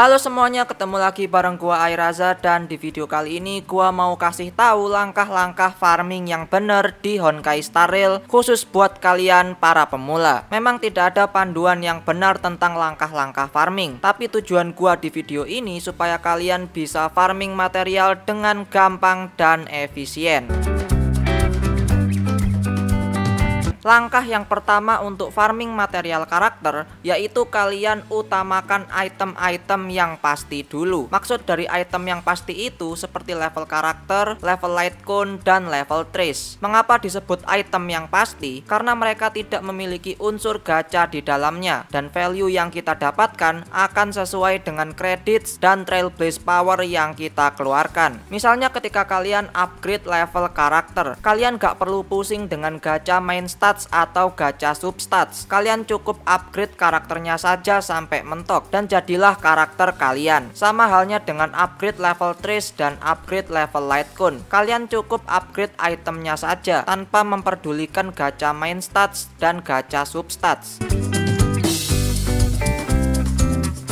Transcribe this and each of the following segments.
Halo semuanya, ketemu lagi bareng gua Airaza dan di video kali ini gua mau kasih tahu langkah-langkah farming yang benar di Honkai Star Rail khusus buat kalian para pemula. Memang tidak ada panduan yang benar tentang langkah-langkah farming, tapi tujuan gua di video ini supaya kalian bisa farming material dengan gampang dan efisien. Langkah yang pertama untuk farming material karakter yaitu kalian utamakan item-item yang pasti dulu. Maksud dari item yang pasti itu seperti level karakter, level light cone, dan level trace. Mengapa disebut item yang pasti? Karena mereka tidak memiliki unsur gacha di dalamnya dan value yang kita dapatkan akan sesuai dengan credits dan trailblaze power yang kita keluarkan. Misalnya ketika kalian upgrade level karakter, kalian gak perlu pusing dengan gacha main start stats atau gacha substats. Kalian cukup upgrade karakternya saja sampai mentok dan jadilah karakter kalian. Sama halnya dengan upgrade level Trace dan upgrade level Lightcon. Kalian cukup upgrade itemnya saja tanpa memperdulikan gacha main stats dan gacha substats.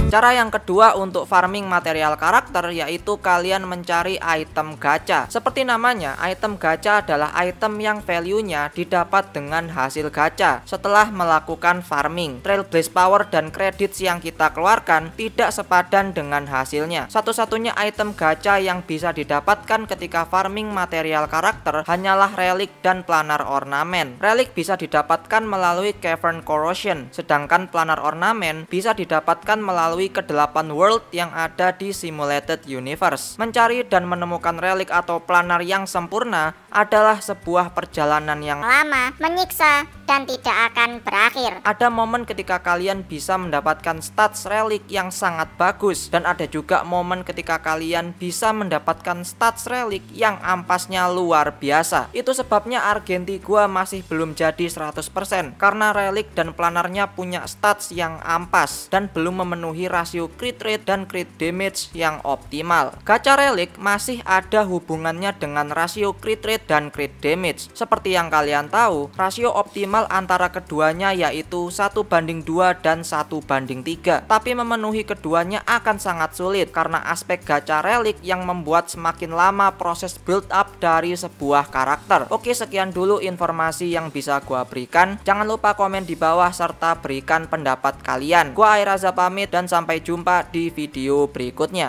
Cara yang kedua untuk farming material karakter yaitu kalian mencari item gacha. Seperti namanya, item gacha adalah item yang value-nya didapat dengan hasil gacha setelah melakukan farming. Trailblaze power dan kredit yang kita keluarkan tidak sepadan dengan hasilnya. Satu-satunya item gacha yang bisa didapatkan ketika farming material karakter hanyalah relik dan planar ornamen. Relik bisa didapatkan melalui cavern corrosion, sedangkan planar ornamen bisa didapatkan melalui melalui kedelapan world yang ada di simulated universe. Mencari dan menemukan relik atau planar yang sempurna adalah sebuah perjalanan yang lama, menyiksa, dan tidak akan berakhir. Ada momen ketika kalian bisa mendapatkan stats relik yang sangat bagus dan ada juga momen ketika kalian bisa mendapatkan stats relik yang ampasnya luar biasa. Itu sebabnya Argenti gua masih belum jadi 100% karena relik dan planarnya punya stats yang ampas dan belum memenuhi rasio crit rate dan crit damage yang optimal. Gacha relik masih ada hubungannya dengan rasio crit rate dan crit damage. Seperti yang kalian tahu, rasio optimal maksimal antara keduanya yaitu satu banding 2 dan satu banding 3 tapi memenuhi keduanya akan sangat sulit karena aspek gacha relik yang membuat semakin lama proses build up dari sebuah karakter oke sekian dulu informasi yang bisa gua berikan jangan lupa komen di bawah serta berikan pendapat kalian gua Airaza pamit dan sampai jumpa di video berikutnya